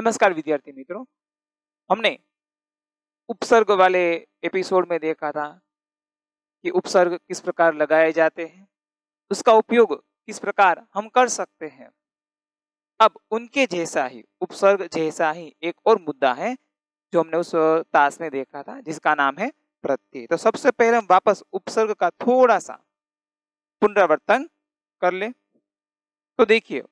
नमस्कार विद्यार्थी मित्रों हमने उपसर्ग वाले एपिसोड में देखा था कि उपसर्ग किस प्रकार लगाए जाते हैं उसका उपयोग किस प्रकार हम कर सकते हैं अब उनके जैसा ही उपसर्ग जैसा ही एक और मुद्दा है जो हमने उस ताश में देखा था जिसका नाम है प्रत्यय तो सबसे पहले हम वापस उपसर्ग का थोड़ा सा पुनरावर्तन कर ले तो देखिए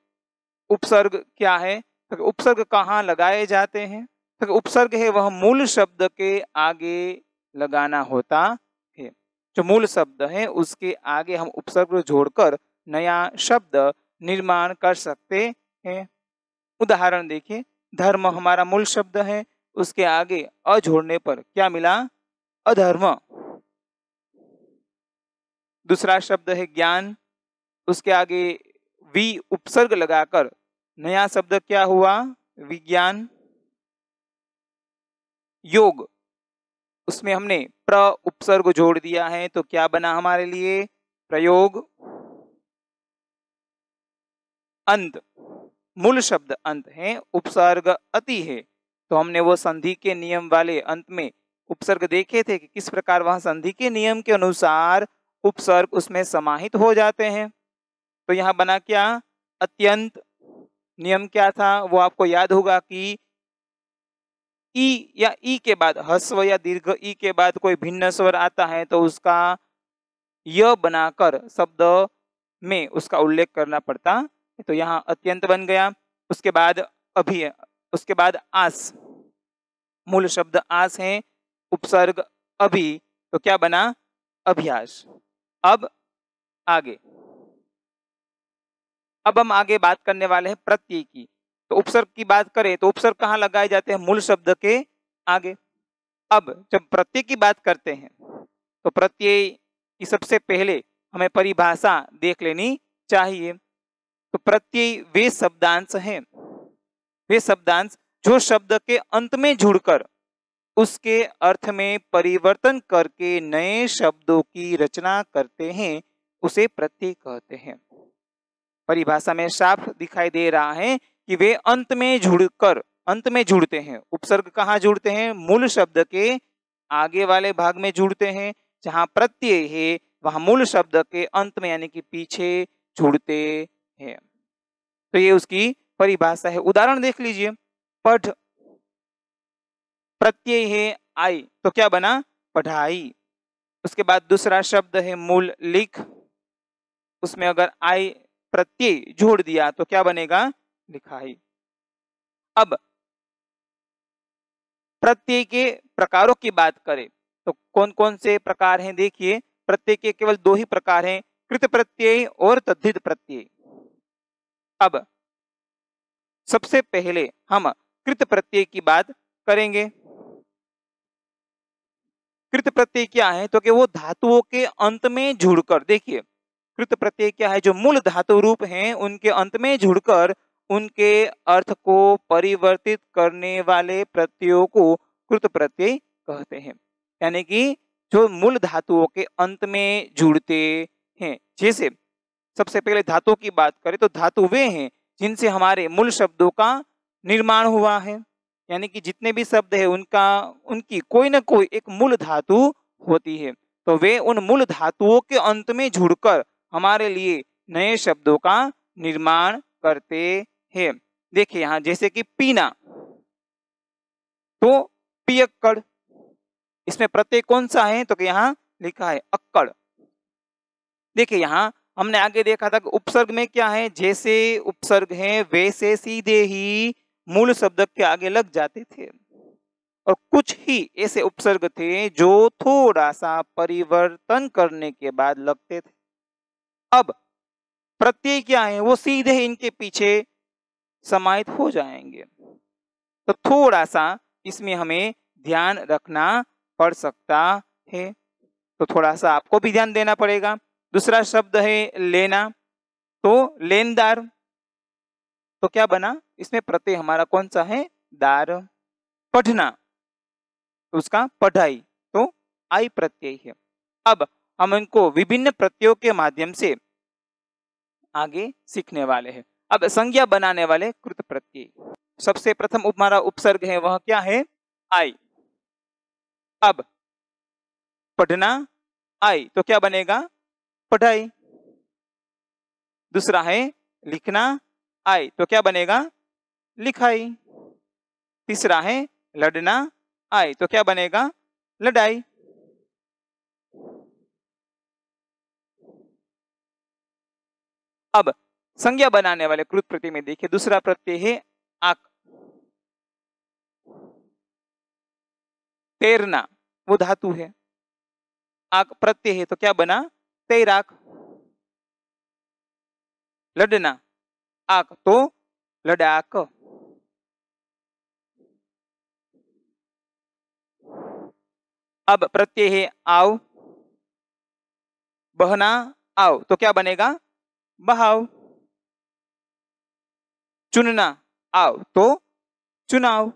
उपसर्ग क्या है तो उपसर्ग कहाँ लगाए जाते हैं तो उपसर्ग है वह मूल शब्द के आगे लगाना होता है जो मूल शब्द है उसके आगे हम उपसर्ग जोड़कर नया शब्द निर्माण कर सकते हैं उदाहरण देखिए धर्म हमारा मूल शब्द है उसके आगे अ जोड़ने पर क्या मिला अधर्म दूसरा शब्द है ज्ञान उसके आगे वी उपसर्ग लगाकर नया शब्द क्या हुआ विज्ञान योग उसमें हमने प्र उपसर्ग जोड़ दिया है तो क्या बना हमारे लिए प्रयोग अंत मूल शब्द अंत है उपसर्ग अति है तो हमने वो संधि के नियम वाले अंत में उपसर्ग देखे थे कि किस प्रकार वह संधि के नियम के अनुसार उपसर्ग उसमें समाहित हो जाते हैं तो यहाँ बना क्या अत्यंत नियम क्या था वो आपको याद होगा कि ई या ई के बाद हस्व या दीर्घ ई के बाद कोई भिन्न स्वर आता है तो उसका य बनाकर शब्द में उसका उल्लेख करना पड़ता तो यहाँ अत्यंत बन गया उसके बाद अभी उसके बाद आस मूल शब्द आस है उपसर्ग अभी तो क्या बना अभ्यास अब आगे अब हम आगे बात करने वाले हैं प्रत्यय की तो उपसर्ग की बात करें तो उपसर्ग कहाँ लगाए जाते हैं मूल शब्द के आगे अब जब प्रत्यय की बात करते हैं तो प्रत्यय की सबसे पहले हमें परिभाषा देख लेनी चाहिए तो प्रत्यय वे शब्दांश हैं वे शब्दांश जो शब्द के अंत में जुड़कर उसके अर्थ में परिवर्तन करके नए शब्दों की रचना करते हैं उसे प्रत्यय कहते हैं परिभाषा में साफ दिखाई दे रहा है कि वे अंत में जुड़कर अंत में जुड़ते हैं उपसर्ग कहाँ जुड़ते हैं मूल शब्द के आगे वाले भाग में जुड़ते हैं जहाँ प्रत्यय है वहाँ मूल शब्द के अंत में यानी कि पीछे जुड़ते हैं तो ये उसकी परिभाषा है उदाहरण देख लीजिए पढ़ प्रत्यय है आई तो क्या बना पढ़ाई उसके बाद दूसरा शब्द है मूल लिख उसमें अगर आई प्रत्यय जोड़ दिया तो क्या बनेगा लिखाई अब प्रत्यय के प्रकारों की बात करें तो कौन कौन से प्रकार हैं देखिए प्रत्यय के केवल दो ही प्रकार हैं कृत प्रत्यय और तद्धित प्रत्यय अब सबसे पहले हम कृत प्रत्यय की बात करेंगे कृत प्रत्यय क्या है तो कि वो धातुओं के अंत में जुड़कर देखिए कृत प्रत्यय क्या है जो मूल धातु रूप हैं उनके अंत में जुड़कर उनके अर्थ को परिवर्तित करने वाले प्रत्ययों को कृत प्रत्यय कहते हैं यानी कि जो मूल धातुओं के अंत में जुड़ते हैं जैसे सबसे पहले धातु की बात करें तो धातु वे हैं जिनसे हमारे मूल शब्दों का निर्माण हुआ है यानी कि जितने भी शब्द है उनका उनकी कोई ना कोई एक मूल धातु होती है तो वे उन मूल धातुओं के अंत में जुड़कर हमारे लिए नए शब्दों का निर्माण करते हैं देखिए यहां जैसे कि पीना तो पियक्कड़ इसमें प्रत्यय कौन सा है तो यहाँ लिखा है अक्कड़ देखिए यहाँ हमने आगे देखा था कि उपसर्ग में क्या है जैसे उपसर्ग है वैसे सीधे ही मूल शब्द के आगे लग जाते थे और कुछ ही ऐसे उपसर्ग थे जो थोड़ा सा परिवर्तन करने के बाद लगते थे अब प्रत्यय क्या है वो सीधे इनके पीछे समाहित हो जाएंगे तो थोड़ा सा इसमें हमें ध्यान रखना पड़ सकता है तो थोड़ा सा आपको भी ध्यान देना पड़ेगा दूसरा शब्द है लेना तो लेनदार तो क्या बना इसमें प्रत्यय हमारा कौन सा है दार पढ़ना उसका पढ़ाई तो आई प्रत्यय है अब हम इनको विभिन्न प्रत्ययों के माध्यम से आगे सीखने वाले हैं अब संज्ञा बनाने वाले कृत प्रत्यय सबसे प्रथम हमारा उपसर्ग है वह क्या है आई अब पढ़ना आई तो क्या बनेगा पढ़ाई दूसरा है लिखना आई तो क्या बनेगा लिखाई तीसरा है लड़ना आई तो क्या बनेगा लड़ाई अब संज्ञा बनाने वाले कृत प्रत्यय में देखिए दूसरा प्रत्यय है आक तैरना वो धातु है आक प्रत्यय है तो क्या बना तैराक लड़ना आक तो लड़ाक अब प्रत्यय है आव बहना आओ तो क्या बनेगा बहाव चुनना आओ तो चुनाव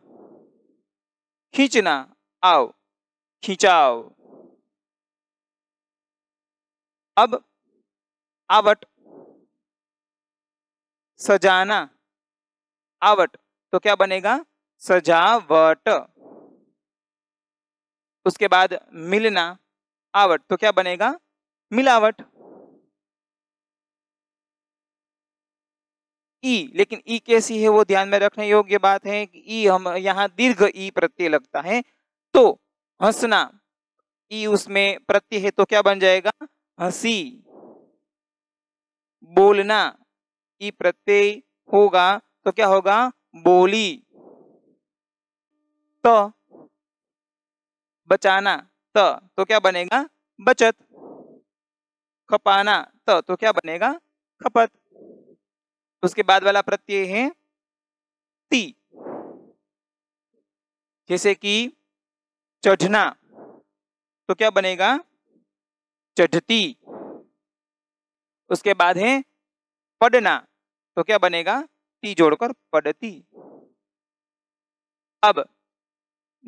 खींचना आओ खिंचाओ अब आवट सजाना आवट तो क्या बनेगा सजावट उसके बाद मिलना आवट तो क्या बनेगा मिलावट ई लेकिन ई कैसी है वो ध्यान में रखने योग्य बात है कि ई हम यहाँ दीर्घ ई प्रत्यय लगता है तो हंसना ई उसमें प्रत्यय है तो क्या बन जाएगा हंसी बोलना ई प्रत्यय होगा तो क्या होगा बोली तो बचाना त तो क्या बनेगा बचत खपाना त तो क्या बनेगा खपत तो उसके बाद वाला प्रत्यय है ती जैसे कि चढ़ना तो क्या बनेगा चढ़ती उसके बाद है पढ़ना तो क्या बनेगा ती जोड़कर पढ़ती अब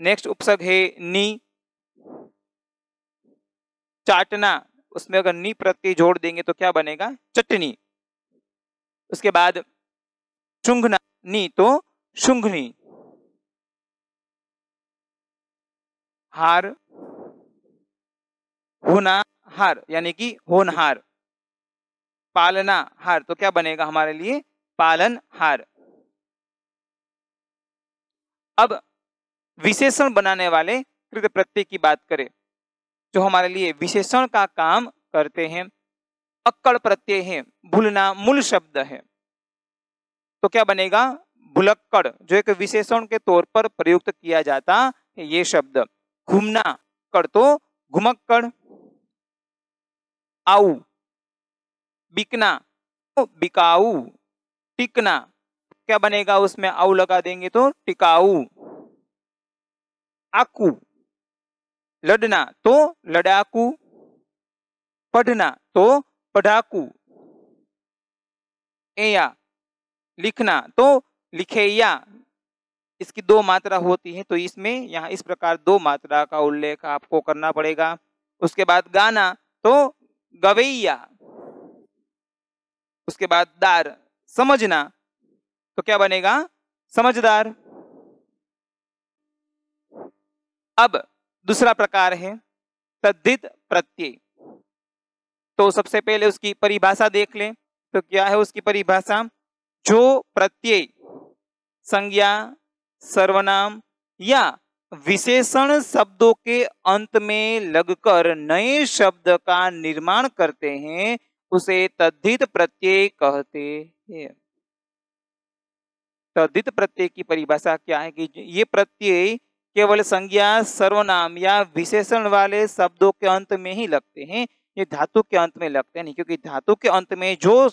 नेक्स्ट उपसर्ग है नी चाटना उसमें अगर नी प्रत्यय जोड़ देंगे तो क्या बनेगा चटनी उसके बाद नी तो शुंघनी हार होना हार यानी कि होनहार पालना हार तो क्या बनेगा हमारे लिए पालन हार अब विशेषण बनाने वाले कृत प्रत्यय की बात करें जो हमारे लिए विशेषण का काम करते हैं अक्कड़ प्रत्यय है भूलना मूल शब्द है तो क्या बनेगा भुलक्कड़ जो एक विशेषण के तौर पर प्रयुक्त किया जाता है ये शब्द घूमना कड़ तो घुमक्कड़ आऊ बिकना तो बिकाऊ टिकना क्या बनेगा उसमें आऊ लगा देंगे तो टिकाऊ आकू लड़ना तो लड़ाकू पढ़ना तो पढ़ाकू एया लिखना तो लिखेया इसकी दो मात्रा होती है तो इसमें यहाँ इस प्रकार दो मात्रा का उल्लेख आपको करना पड़ेगा उसके बाद गाना तो गवैया उसके बाद दार समझना तो क्या बनेगा समझदार अब दूसरा प्रकार है तद्धित प्रत्यय तो सबसे पहले उसकी परिभाषा देख लें तो क्या है उसकी परिभाषा जो प्रत्यय संज्ञा सर्वनाम या विशेषण शब्दों के अंत में लगकर नए शब्द का निर्माण करते हैं उसे तद्धित प्रत्यय कहते हैं तद्धित प्रत्यय की परिभाषा क्या है कि ये प्रत्यय केवल संज्ञा सर्वनाम या विशेषण वाले शब्दों के अंत में ही लगते हैं ये धातु के अंत में लगते हैं नहीं क्योंकि धातु के अंत में जो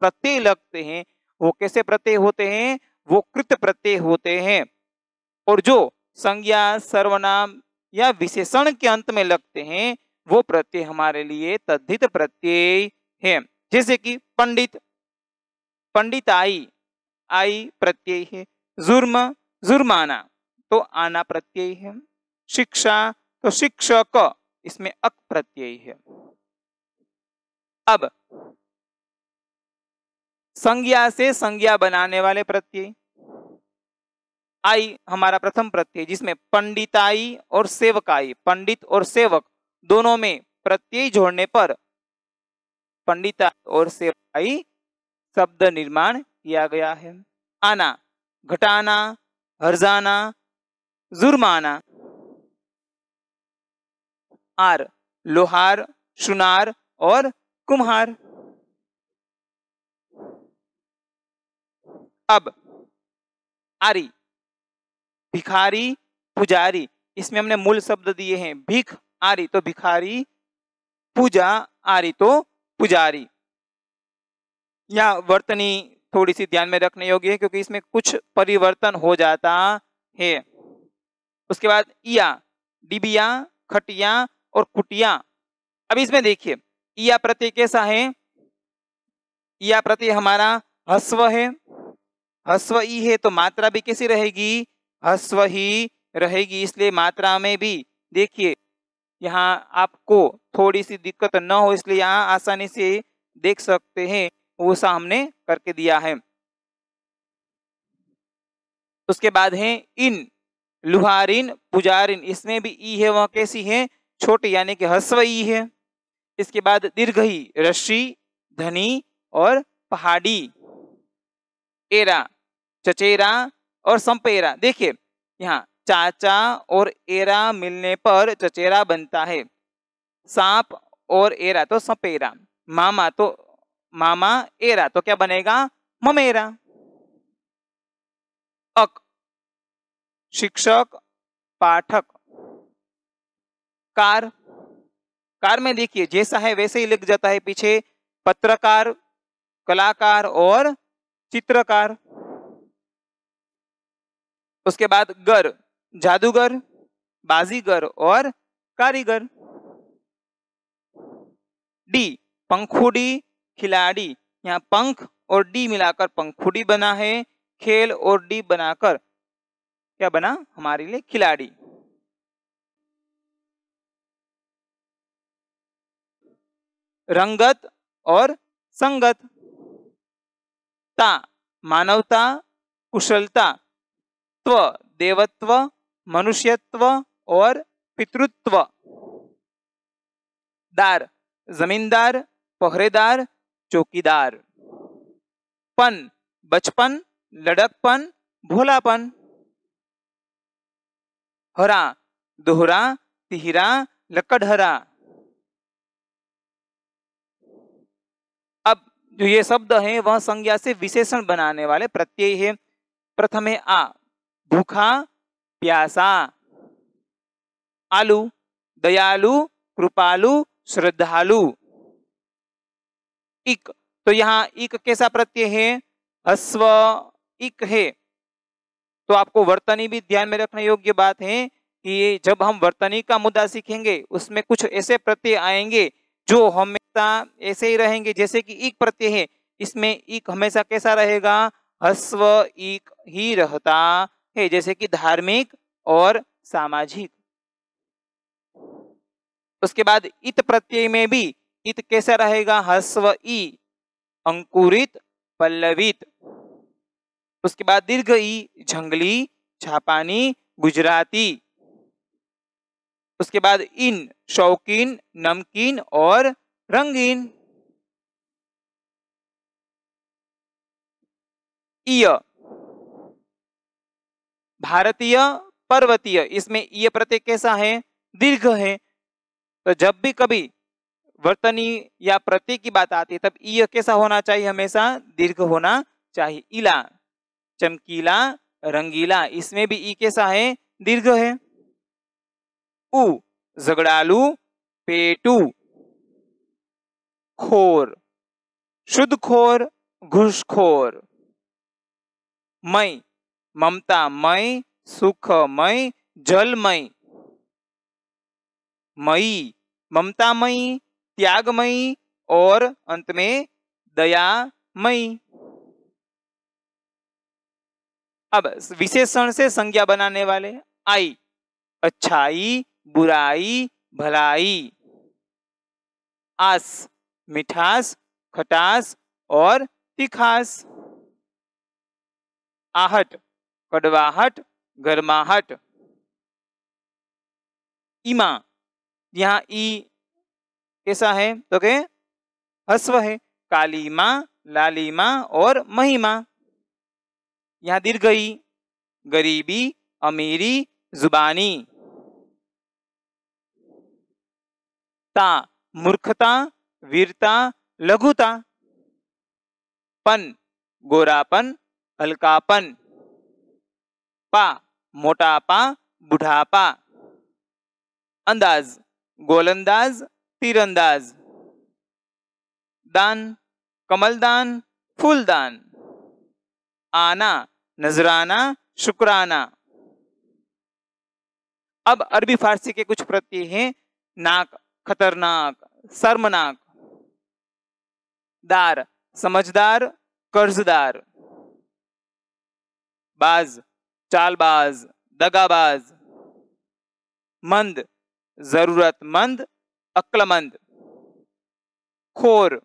प्रत्यय लगते हैं वो कैसे प्रत्यय होते हैं वो कृत प्रत्यय होते हैं और जो संज्ञा सर्वनाम या विशेषण के अंत में लगते हैं वो प्रत्यय हमारे लिए तद्धित प्रत्यय है जैसे कि पंडित पंडित आई आई प्रत्यय है जुर्म जुर्माना तो आना प्रत्यय है शिक्षा तो शिक्षक इसमें अक प्रत्यय है अब संज्ञा से संज्ञा बनाने वाले प्रत्यय आई हमारा प्रथम प्रत्यय जिसमें पंडिताई और सेवकाई पंडित और सेवक दोनों में प्रत्यय जोड़ने पर पंडिता और सेवकाई शब्द निर्माण किया गया है आना घटाना हर्जाना जुर्माना आर लोहार सुनार और कुम्हार अब आरी भिखारी पुजारी इसमें हमने मूल शब्द दिए हैं भिख आरी तो भिखारी पूजा आरी तो पुजारी या वर्तनी थोड़ी सी ध्यान में रखने योग्य है क्योंकि इसमें कुछ परिवर्तन हो जाता है उसके बाद इया डिबिया खटिया और कुटिया अब इसमें देखिए या प्रति कैसा है या प्रति हमारा हस्व है हस्व ई है तो मात्रा भी कैसी रहेगी हस्व ही रहेगी इसलिए मात्रा में भी देखिए यहाँ आपको थोड़ी सी दिक्कत न हो इसलिए यहाँ आसानी से देख सकते हैं वो सा हमने करके दिया है उसके बाद है इन लुहारिन पुजारिन इसमें भी ई है वह कैसी है छोटी यानी कि हस्व ई है इसके बाद दीर्घ ही रश्मि धनी और पहाड़ी एरा चचेरा और संपेरा देखिए यहाँ चाचा और एरा मिलने पर चचेरा बनता है सांप और एरा तो सपेरा मामा तो मामा एरा तो क्या बनेगा ममेरा अक शिक्षक पाठक कार कार में देखिए जैसा है वैसे ही लिख जाता है पीछे पत्रकार कलाकार और चित्रकार उसके बाद गर जादूगर बाजीगर और कारीगर डी पंखुड़ी खिलाड़ी यहाँ पंख और डी मिलाकर पंखुड़ी बना है खेल और डी बनाकर क्या बना हमारे लिए खिलाड़ी रंगत और संगत ता मानवता कुशलता त्व देवत्व मनुष्यत्व और पितृत्व दार जमींदार पहरेदार चौकीदार पन बचपन लड़कपन भोलापन हरा दोहरा तिहरा लकड़हरा जो ये शब्द हैं वह संज्ञा से विशेषण बनाने वाले प्रत्यय है प्रथमे आ भूखा प्यासा आलू दयालु कृपालु श्रद्धालु इक तो यहाँ इक कैसा प्रत्यय है अस्व इक है तो आपको वर्तनी भी ध्यान में रखने योग्य बात है कि जब हम वर्तनी का मुद्दा सीखेंगे उसमें कुछ ऐसे प्रत्यय आएंगे जो हमें वक्ता ऐसे ही रहेंगे जैसे कि एक प्रत्यय है इसमें एक हमेशा कैसा रहेगा हस्व एक ही रहता है जैसे कि धार्मिक और सामाजिक उसके बाद इत प्रत्यय में भी इत कैसा रहेगा हस्व ई अंकुरित पल्लवित उसके बाद दीर्घ ई जंगली छापानी गुजराती उसके बाद इन शौकीन नमकीन और रंगीन ईय भारतीय पर्वतीय इसमें ईय प्रत्यय कैसा है दीर्घ है तो जब भी कभी वर्तनी या प्रत्यय की बात आती है तब ईय कैसा होना चाहिए हमेशा दीर्घ होना चाहिए इला चमकीला रंगीला इसमें भी ई कैसा है दीर्घ है उ झगड़ालू पेटू खोर शुद्ध खोर घुसखोर मई ममता मई सुख मई जल मई त्याग मई और अंत में दया मई अब विशेषण से संज्ञा बनाने वाले आई अच्छाई बुराई भलाई आस मिठास खटास और तिखास आहट कड़वाहट गर्माहट इमा यहाँ ई कैसा है तो के हस्व है कालीमा लालिमा और महिमा यहाँ दीर्घ ई गरीबी अमीरी जुबानी ता मूर्खता वीरता लघुता पन गोरापन हल्कापन पा मोटापा बुढ़ापा अंदाज गोलंदाज तीरंदाज दान कमलदान फूलदान आना नजराना शुक्राना अब अरबी फारसी के कुछ प्रत्यय हैं नाक खतरनाक शर्मनाक दार समझदार कर्जदार बाज चालबाज दगाबाज मंद जरूरतमंद अक्लमंद खोर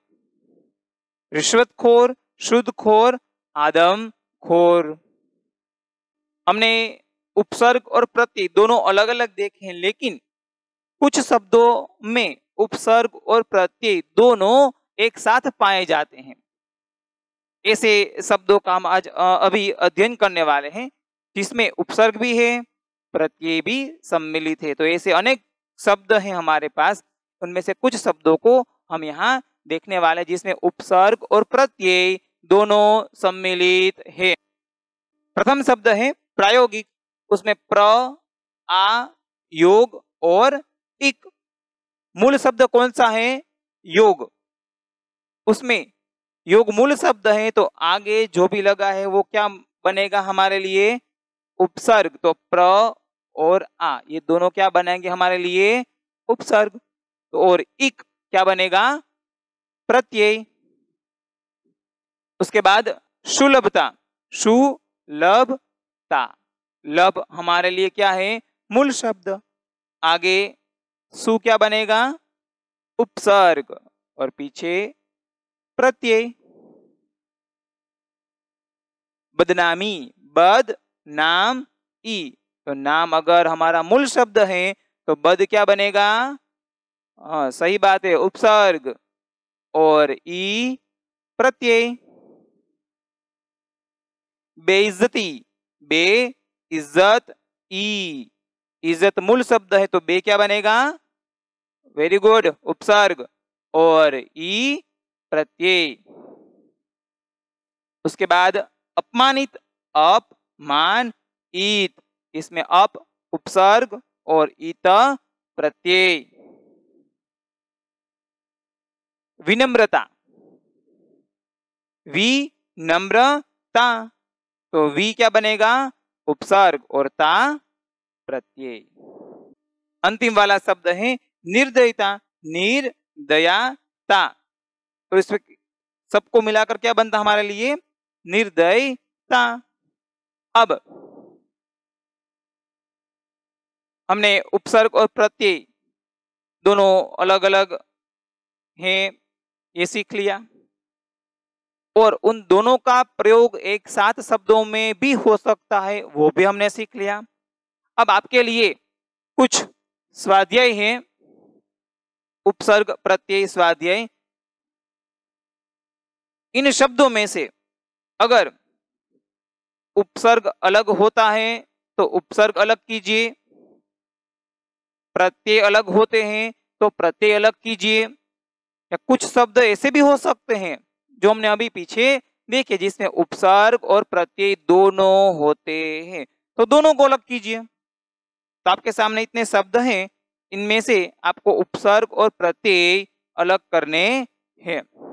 रिश्वतखोर शुद्धखोर आदम खोर हमने उपसर्ग और प्रत्यय दोनों अलग अलग देखे हैं लेकिन कुछ शब्दों में उपसर्ग और प्रत्यय दोनों एक साथ पाए जाते हैं ऐसे शब्दों का हम आज अभी अध्ययन करने वाले हैं जिसमें उपसर्ग भी है प्रत्यय भी सम्मिलित है तो ऐसे अनेक शब्द हैं हमारे पास उनमें से कुछ शब्दों को हम यहाँ देखने वाले जिसमें उपसर्ग और प्रत्यय दोनों सम्मिलित है प्रथम शब्द है प्रायोगिक उसमें प्र आ योग और इक मूल शब्द कौन सा है योग उसमें योग मूल शब्द है तो आगे जो भी लगा है वो क्या बनेगा हमारे लिए उपसर्ग तो प्र और आ ये दोनों क्या बनेंगे हमारे लिए उपसर्ग तो और इक क्या बनेगा प्रत्यय उसके बाद सुलभता सुलभता लब हमारे लिए क्या है मूल शब्द आगे सु क्या बनेगा उपसर्ग और पीछे प्रत्यय बदनामी बद नाम ई तो नाम अगर हमारा मूल शब्द है तो बद क्या बनेगा हाँ सही बात है उपसर्ग और ई प्रत्यय बेइज्जती बे इज्जत ई इज्जत मूल शब्द है तो बे क्या बनेगा वेरी गुड उपसर्ग और ई प्रत्यय उसके बाद अपमानित अपमान ईत इसमें अप उपसर्ग और इत प्रत्यय विनम्रता वी नम्रता तो वी क्या बनेगा उपसर्ग और ता प्रत्यय अंतिम वाला शब्द है निर्दयता निर्दयाता तो इसमें सबको मिलाकर क्या बनता हमारे लिए निर्दयता अब हमने उपसर्ग और प्रत्यय दोनों अलग अलग हैं ये सीख लिया और उन दोनों का प्रयोग एक साथ शब्दों में भी हो सकता है वो भी हमने सीख लिया अब आपके लिए कुछ स्वाध्याय हैं उपसर्ग प्रत्यय स्वाध्याय इन शब्दों में से अगर उपसर्ग अलग होता है तो उपसर्ग अलग कीजिए प्रत्यय अलग होते हैं तो प्रत्यय अलग कीजिए या कुछ शब्द ऐसे भी हो सकते हैं जो हमने अभी पीछे देखे जिसमें उपसर्ग और प्रत्यय दोनों होते हैं तो दोनों को अलग कीजिए तो आपके सामने इतने शब्द हैं इनमें से आपको उपसर्ग और प्रत्यय अलग करने हैं